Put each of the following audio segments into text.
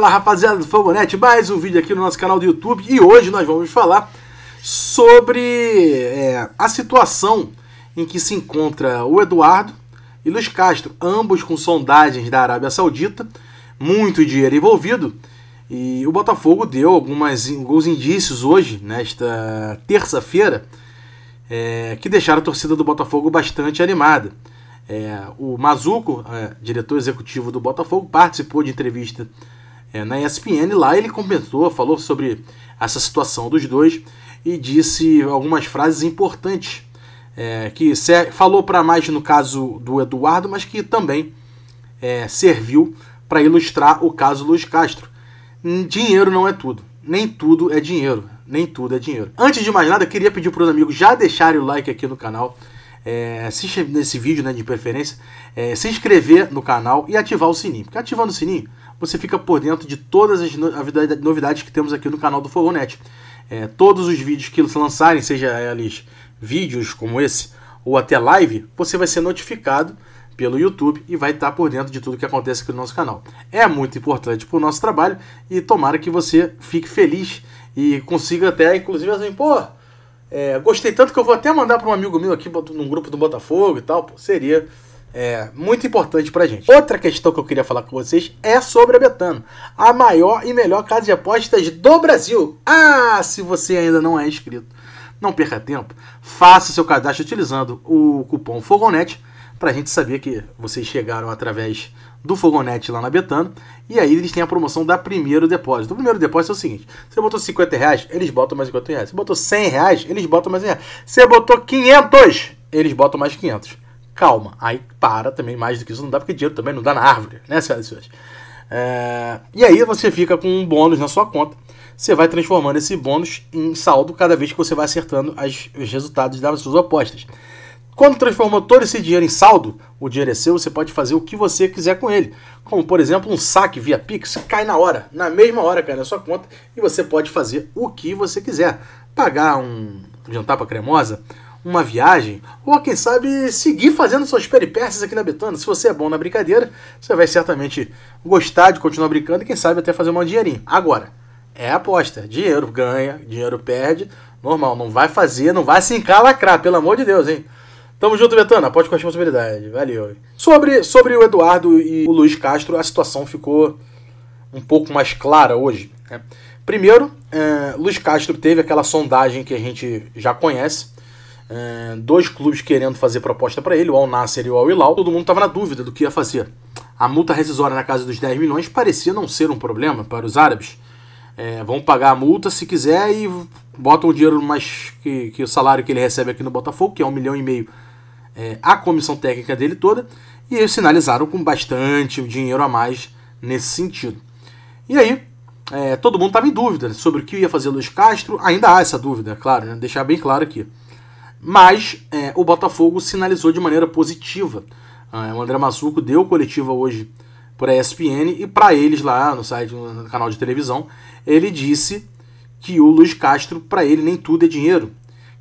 Fala rapaziada do Fogonete, mais um vídeo aqui no nosso canal do YouTube e hoje nós vamos falar sobre é, a situação em que se encontra o Eduardo e Luiz Castro, ambos com sondagens da Arábia Saudita, muito dinheiro envolvido e o Botafogo deu algumas, alguns indícios hoje, nesta terça-feira, é, que deixaram a torcida do Botafogo bastante animada. É, o Mazuco, é, diretor executivo do Botafogo, participou de entrevista é, na ESPN. Lá ele comentou falou sobre essa situação dos dois e disse algumas frases importantes. É, que falou para mais no caso do Eduardo, mas que também é, serviu para ilustrar o caso Luiz Castro. Dinheiro não é tudo. Nem tudo é dinheiro. Nem tudo é dinheiro. Antes de mais nada, queria pedir para os amigos já deixarem o like aqui no canal. É, nesse vídeo né, de preferência, é, se inscrever no canal e ativar o sininho. Porque ativando o sininho, você fica por dentro de todas as novidades que temos aqui no canal do Fogonet. É, todos os vídeos que lançarem, seja eles vídeos como esse ou até live, você vai ser notificado pelo YouTube e vai estar por dentro de tudo que acontece aqui no nosso canal. É muito importante para o nosso trabalho e tomara que você fique feliz e consiga até, inclusive, assim, pô, é, gostei tanto que eu vou até mandar para um amigo meu aqui num grupo do Botafogo e tal, pô, seria é muito importante pra gente. Outra questão que eu queria falar com vocês é sobre a Betano, a maior e melhor casa de apostas do Brasil. Ah, se você ainda não é inscrito, não perca tempo, faça seu cadastro utilizando o cupom Fogonete pra gente saber que vocês chegaram através do Fogonete lá na Betano. E aí eles têm a promoção da primeiro depósito. O primeiro depósito é o seguinte: você botou 50 reais, eles botam mais 50 reais. Você botou 100 reais, eles botam mais 100 reais. Você botou 500, eles botam mais 500 calma. Aí para também, mais do que isso não dá, porque dinheiro também não dá na árvore, né, senhoras e senhores? É... E aí você fica com um bônus na sua conta. Você vai transformando esse bônus em saldo cada vez que você vai acertando as, os resultados das suas apostas. Quando transformou todo esse dinheiro em saldo, o dinheiro é seu, você pode fazer o que você quiser com ele. Como, por exemplo, um saque via Pix cai na hora, na mesma hora cai na sua conta e você pode fazer o que você quiser. Pagar um jantar para cremosa, uma viagem, ou quem sabe seguir fazendo suas peripécias aqui na Betana. Se você é bom na brincadeira, você vai certamente gostar de continuar brincando e quem sabe até fazer um dinheirinho. Agora, é aposta. Dinheiro ganha, dinheiro perde. Normal, não vai fazer, não vai se encalacrar, pelo amor de Deus, hein? Tamo junto, Betana. Aposte com responsabilidade. Valeu. Sobre, sobre o Eduardo e o Luiz Castro, a situação ficou um pouco mais clara hoje. Né? Primeiro, é, Luiz Castro teve aquela sondagem que a gente já conhece, dois clubes querendo fazer proposta para ele, o Al Nasser e o Al Hilal. Todo mundo estava na dúvida do que ia fazer. A multa rescisória na casa dos 10 milhões parecia não ser um problema para os árabes. É, vão pagar a multa se quiser e botam o dinheiro mais que, que o salário que ele recebe aqui no Botafogo, que é um milhão e meio, é, a comissão técnica dele toda. E eles sinalizaram com bastante dinheiro a mais nesse sentido. E aí, é, todo mundo estava em dúvida sobre o que ia fazer Luiz Castro. Ainda há essa dúvida, é claro, né? deixar bem claro aqui. Mas é, o Botafogo sinalizou de maneira positiva. Ah, o André Mazuco deu coletiva hoje para a ESPN e para eles lá no site, no canal de televisão, ele disse que o Luiz Castro, para ele, nem tudo é dinheiro.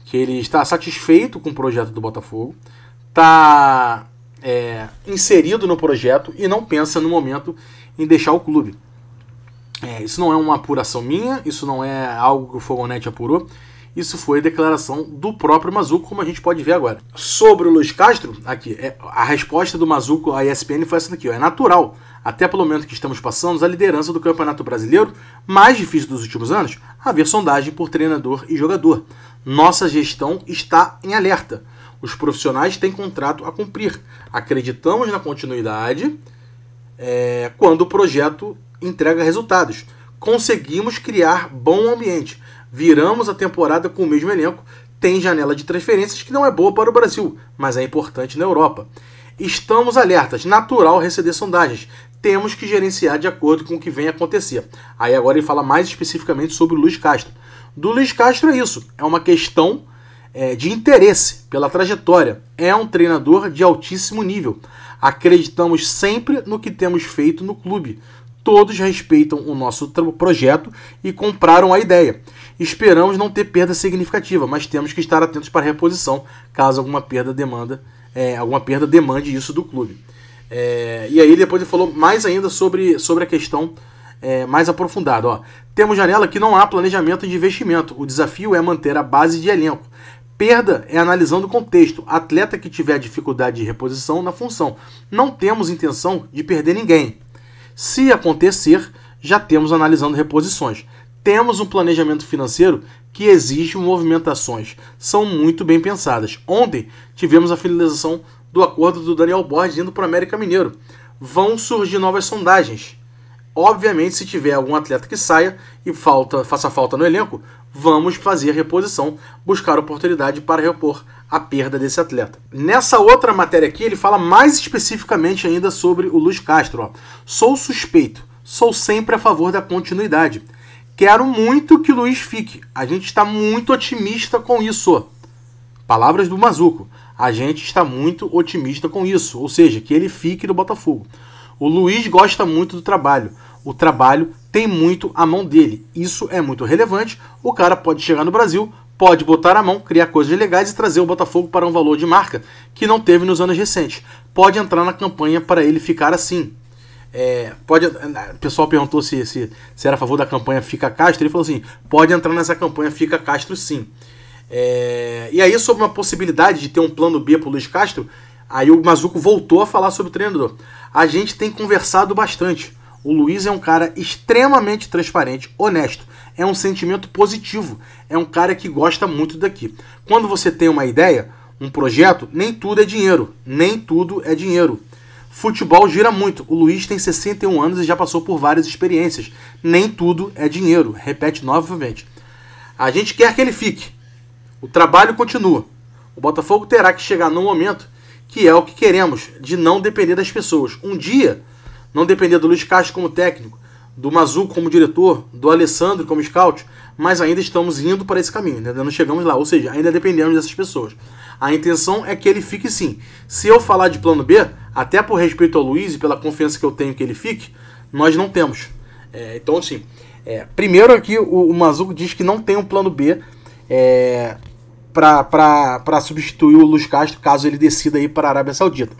Que ele está satisfeito com o projeto do Botafogo, está é, inserido no projeto e não pensa no momento em deixar o clube. É, isso não é uma apuração minha, isso não é algo que o Fogonete apurou, isso foi declaração do próprio Mazuco, como a gente pode ver agora. Sobre o Luiz Castro, aqui, é, a resposta do Mazuco à ESPN foi essa daqui, ó, é natural. Até pelo momento que estamos passando, a liderança do Campeonato Brasileiro, mais difícil dos últimos anos, haver sondagem por treinador e jogador. Nossa gestão está em alerta. Os profissionais têm contrato a cumprir. Acreditamos na continuidade é, quando o projeto entrega resultados. Conseguimos criar bom ambiente viramos a temporada com o mesmo elenco, tem janela de transferências que não é boa para o Brasil, mas é importante na Europa. Estamos alertas, natural receber sondagens. Temos que gerenciar de acordo com o que vem acontecer. Aí agora ele fala mais especificamente sobre o Luiz Castro. Do Luiz Castro é isso, é uma questão é, de interesse pela trajetória. É um treinador de altíssimo nível. Acreditamos sempre no que temos feito no clube. Todos respeitam o nosso projeto e compraram a ideia. Esperamos não ter perda significativa, mas temos que estar atentos para reposição caso alguma perda demanda, é, alguma perda demande isso do clube. É, e aí depois ele falou mais ainda sobre, sobre a questão é, mais aprofundada. Ó. Temos janela que não há planejamento de investimento. O desafio é manter a base de elenco. Perda é analisando o contexto. Atleta que tiver dificuldade de reposição na função. Não temos intenção de perder ninguém. Se acontecer, já temos analisando reposições. Temos um planejamento financeiro que exige movimentações, são muito bem pensadas. Ontem tivemos a finalização do acordo do Daniel Borges indo para o América Mineiro. Vão surgir novas sondagens. Obviamente, se tiver algum atleta que saia e falta, faça falta no elenco, vamos fazer a reposição, buscar oportunidade para repor a perda desse atleta. Nessa outra matéria aqui, ele fala mais especificamente ainda sobre o Luiz Castro. Ó. Sou suspeito, sou sempre a favor da continuidade. Quero muito que o Luiz fique. A gente está muito otimista com isso. Palavras do Mazuco. A gente está muito otimista com isso, ou seja, que ele fique no Botafogo. O Luiz gosta muito do trabalho. O trabalho tem muito a mão dele. Isso é muito relevante. O cara pode chegar no Brasil, pode botar a mão, criar coisas legais e trazer o Botafogo para um valor de marca que não teve nos anos recentes. Pode entrar na campanha para ele ficar assim. É, pode, o pessoal perguntou se, se, se, era a favor da campanha Fica Castro. Ele falou assim: pode entrar nessa campanha Fica Castro sim. É, e aí, sobre uma possibilidade de ter um plano B para o Luiz Castro, Aí o Mazuco voltou a falar sobre o treinador. A gente tem conversado bastante. O Luiz é um cara extremamente transparente, honesto. É um sentimento positivo. É um cara que gosta muito daqui. Quando você tem uma ideia, um projeto, nem tudo é dinheiro. Nem tudo é dinheiro. Futebol gira muito. O Luiz tem 61 anos e já passou por várias experiências. Nem tudo é dinheiro. Repete novamente. A gente quer que ele fique. O trabalho continua. O Botafogo terá que chegar no momento que é o que queremos, de não depender das pessoas. Um dia, não depender do Luiz Castro como técnico, do Mazu como diretor, do Alessandro como scout, mas ainda estamos indo para esse caminho, ainda não chegamos lá, ou seja, ainda dependemos dessas pessoas. A intenção é que ele fique sim. Se eu falar de plano B, até por respeito ao Luiz e pela confiança que eu tenho que ele fique, nós não temos. É, então, assim, é, primeiro aqui o, o Mazuco diz que não tem um plano B. É, para substituir o Luiz Castro caso ele decida ir para a Arábia Saudita.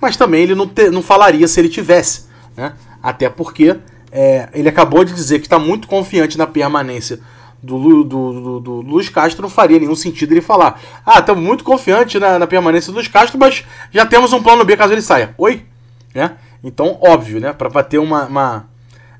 Mas também ele não, te, não falaria se ele tivesse, né? até porque é, ele acabou de dizer que está muito confiante na permanência do, do, do, do, Luiz Castro, não faria nenhum sentido ele falar: Ah, estamos muito confiante na, na, permanência do Luiz Castro, mas já temos um plano B caso ele saia. Oi? Né? Então, óbvio, né? para ter uma, uma,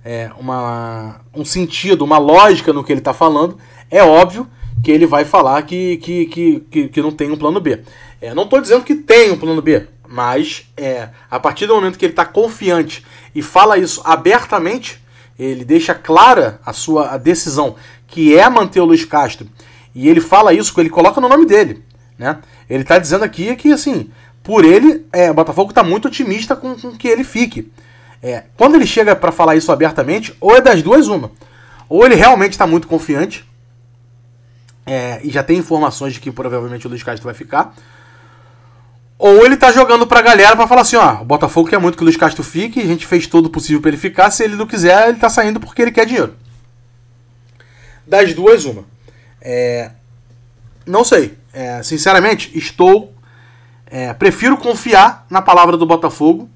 é, uma, um sentido, uma lógica no que ele está falando, é óbvio que ele vai falar que, que, que, que, que não tem um plano B. É, não estou dizendo que tem um plano B, mas é, a partir do momento que ele está confiante e fala isso abertamente, ele deixa clara a sua a decisão, que é manter o Luiz Castro. E ele fala isso, ele coloca no nome dele. Né? Ele está dizendo aqui que, assim, por ele, é, o Botafogo está muito otimista com, com, que ele fique. É, quando ele chega para falar isso abertamente, ou é das duas uma. Ou ele realmente está muito confiante, é, e já tem informações de que provavelmente o Luiz Castro vai ficar. Ou ele tá jogando pra galera para falar assim, ó, o Botafogo quer muito que o Luiz Castro fique, a gente fez todo o possível para ele ficar, se ele não quiser, ele tá saindo porque ele quer dinheiro. Das duas, uma. É, não sei. É, sinceramente, estou. É, prefiro confiar na palavra do Botafogo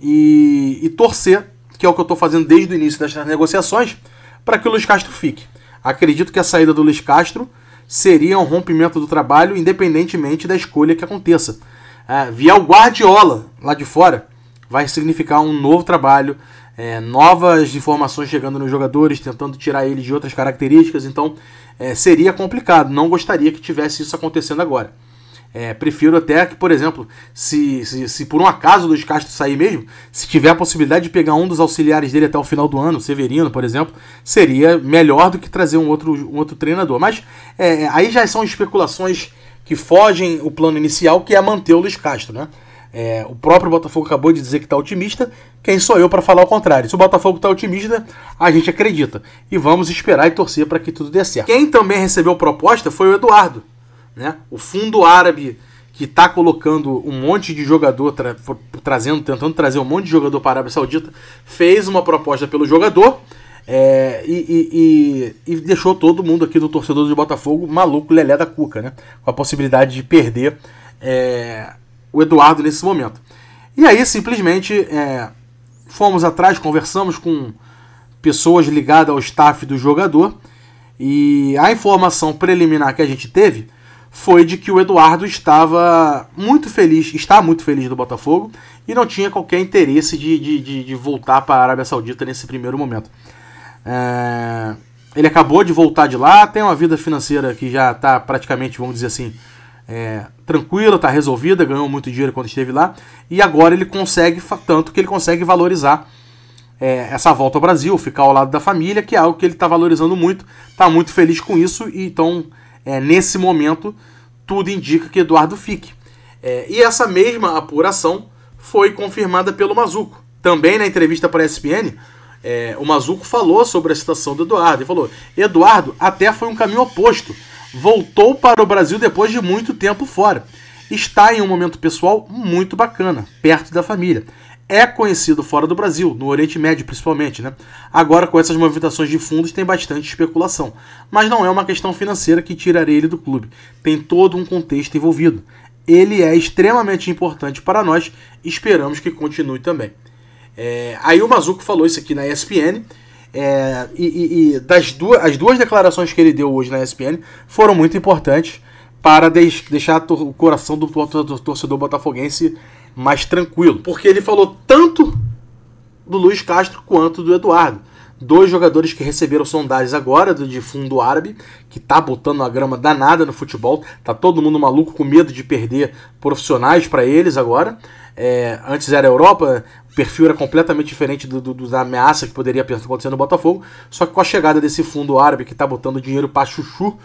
e, e, torcer, que é o que eu estou fazendo desde o início das negociações, para que o Luiz Castro fique. Acredito que a saída do Luiz Castro seria um rompimento do trabalho, independentemente da escolha que aconteça. É, o Guardiola lá de fora vai significar um novo trabalho, é, novas informações chegando nos jogadores, tentando tirar eles de outras características. Então é, seria complicado. Não gostaria que tivesse isso acontecendo agora. É, prefiro até que, por exemplo, se, se, se por um acaso o Luiz Castro sair mesmo, se tiver a possibilidade de pegar um dos auxiliares dele até o final do ano, Severino, por exemplo, seria melhor do que trazer um outro, um outro treinador. Mas é, é aí já são especulações que fogem o plano inicial, que é manter o Luiz Castro, né? É, o próprio Botafogo acabou de dizer que está otimista. Quem sou eu para falar o contrário? Se o Botafogo está otimista, a gente acredita. E vamos esperar e torcer para que tudo dê certo. Quem também recebeu proposta foi o Eduardo, né? O fundo árabe que está colocando um monte de jogador, tra trazendo, tentando trazer um monte de jogador para a Arábia Saudita, fez uma proposta pelo jogador é, e, e, e, e, deixou todo mundo aqui do torcedor do Botafogo maluco, lelé da cuca, né? com a possibilidade de perder é, o Eduardo nesse momento. E aí simplesmente é, fomos atrás, conversamos com pessoas ligadas ao staff do jogador e a informação preliminar que a gente teve foi de que o Eduardo estava muito feliz, está muito feliz do Botafogo e não tinha qualquer interesse de, de, de, de voltar para a Arábia Saudita nesse primeiro momento. É, ele acabou de voltar de lá, tem uma vida financeira que já está praticamente, vamos dizer assim, é, tranquila, está resolvida, ganhou muito dinheiro quando esteve lá e agora ele consegue, tanto que ele consegue valorizar é, essa volta ao Brasil, ficar ao lado da família, que é algo que ele está valorizando muito, está muito feliz com isso e então é, nesse momento, tudo indica que Eduardo fique. É, e essa mesma apuração foi confirmada pelo Mazuco. Também na entrevista para a ESPN, é, o Mazuco falou sobre a situação do Eduardo. Ele falou: Eduardo até foi um caminho oposto. Voltou para o Brasil depois de muito tempo fora. Está em um momento pessoal muito bacana, perto da família é conhecido fora do Brasil, no Oriente Médio principalmente. Né? Agora, com essas movimentações de fundos, tem bastante especulação. Mas não é uma questão financeira que tiraria ele do clube. Tem todo um contexto envolvido. Ele é extremamente importante para nós, esperamos que continue também. É, aí o Mazuco falou isso aqui na ESPN. É, e, e, das duas, as duas declarações que ele deu hoje na ESPN foram muito importantes para deix, deixar o coração do torcedor botafoguense mais tranquilo. Porque ele falou tanto do Luiz Castro quanto do Eduardo. Dois jogadores que receberam sondagens agora do de fundo árabe, que tá botando a grama danada no futebol, tá todo mundo maluco com medo de perder profissionais para eles agora. É, antes era a Europa, o perfil era completamente diferente do, do, da ameaça que poderia acontecer no Botafogo. Só que com a chegada desse fundo árabe que tá botando dinheiro para chuchu,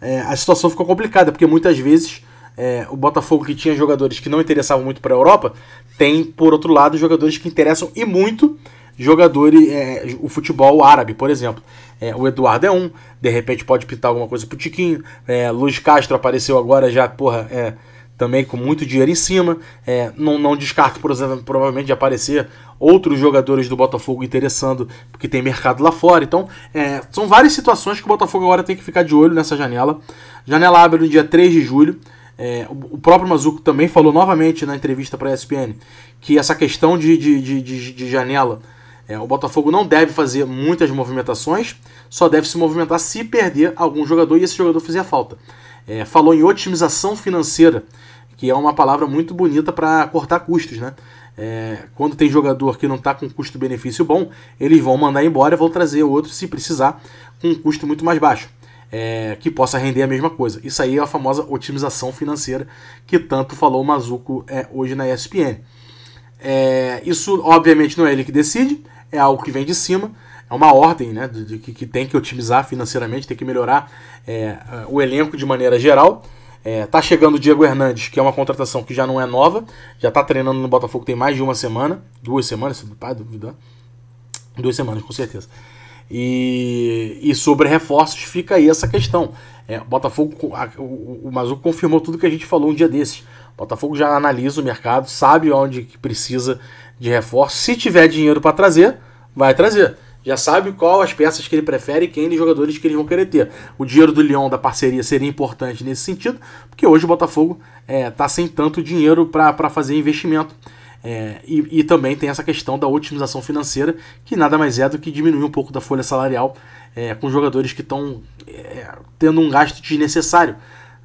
é, a situação ficou complicada, porque muitas vezes é, o Botafogo que tinha jogadores que não interessavam muito para a Europa, tem, por outro lado, jogadores que interessam e muito jogadores, é, o futebol árabe, por exemplo. É, o Eduardo é um, de repente pode pintar alguma coisa pro Tiquinho. É, Luiz Castro apareceu agora já, porra, é, também com muito dinheiro em cima. É, não, não descarto, por exemplo, provavelmente de aparecer outros jogadores do Botafogo interessando, porque tem mercado lá fora. Então, é, são várias situações que o Botafogo agora tem que ficar de olho nessa janela. Janela abre no dia 3 de julho. É, o próprio Mazuco também falou novamente na entrevista para a ESPN que essa questão de, de, de, de, de janela, é, o Botafogo não deve fazer muitas movimentações, só deve se movimentar se perder algum jogador e esse jogador fizer falta. É, falou em otimização financeira, que é uma palavra muito bonita para cortar custos, né? É, quando tem jogador que não está com custo-benefício bom, eles vão mandar embora e vão trazer outro se precisar com um custo muito mais baixo é, que possa render a mesma coisa. Isso aí é a famosa otimização financeira que tanto falou o Mazuco é, hoje na ESPN. É, isso, obviamente, não é ele que decide, é algo que vem de cima, é uma ordem né, de, de, que, tem que otimizar financeiramente, tem que melhorar é, o elenco de maneira geral. É, tá chegando o Diego Hernandes, que é uma contratação que já não é nova, já tá treinando no Botafogo tem mais de uma semana, duas semanas, se pai duvidar. Duas semanas, com certeza. E, e sobre reforços fica aí essa questão. É, Botafogo, a, o, o Mazuco confirmou tudo que a gente falou um dia desses. O Botafogo já analisa o mercado, sabe onde que precisa de reforço. Se tiver dinheiro para trazer, vai trazer. Já sabe qual as peças que ele prefere e quem os jogadores que eles vão querer ter. O dinheiro do Leão da parceria seria importante nesse sentido, porque hoje o Botafogo está é, tá sem tanto dinheiro para fazer investimento é, e, e, também tem essa questão da otimização financeira, que nada mais é do que diminuir um pouco da folha salarial é, com jogadores que estão é, tendo um gasto desnecessário.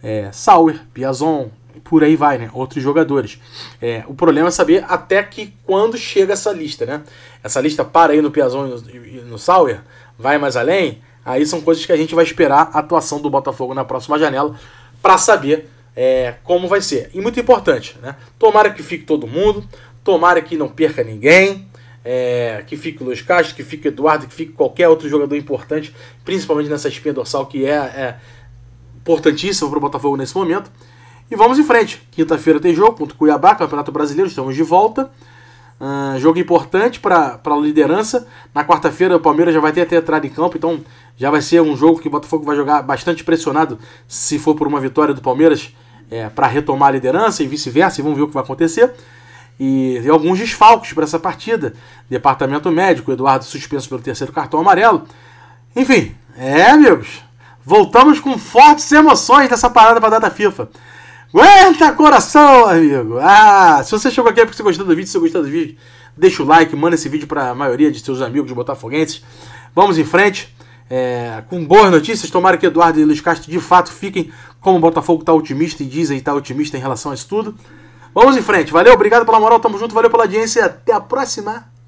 É, Sauer, Piazon, por aí vai, né? Outros jogadores. É, o problema é saber até que quando chega essa lista, né? Essa lista para aí no Piazon e no, e no Sauer, vai mais além. Aí são coisas que a gente vai esperar a atuação do Botafogo na próxima janela para saber é, como vai ser. E muito importante, né? Tomara que fique todo mundo, Tomara que não perca ninguém. É, que fique o Luiz Castro, que fique o Eduardo, que fique qualquer outro jogador importante, principalmente nessa espinha dorsal que é, é importantíssimo para o Botafogo nesse momento. E vamos em frente. Quinta-feira tem jogo contra o Cuiabá, Campeonato Brasileiro, estamos de volta. Uh, jogo importante para a liderança. Na quarta-feira o Palmeiras já vai ter até entrado em campo, então já vai ser um jogo que o Botafogo vai jogar bastante pressionado se for por uma vitória do Palmeiras é, para retomar a liderança e vice-versa, e vamos ver o que vai acontecer e, e alguns desfalques para essa partida. Departamento médico, Eduardo suspenso pelo terceiro cartão amarelo. Enfim, é, amigos, voltamos com fortes emoções dessa parada para a data FIFA. Aguenta coração, amigo! Ah, se você chegou aqui é porque você gostou do vídeo, se você gostou do vídeo, deixa o like, manda esse vídeo para a maioria de seus amigos botafoguenses. Vamos em frente, é, com boas notícias. Tomara que Eduardo e Luiz Castro de fato fiquem como o Botafogo está otimista e dizem estar tá otimista em relação a isso tudo. Vamos em frente. Valeu, obrigado pela moral, tamo junto, valeu pela audiência. Até a próxima.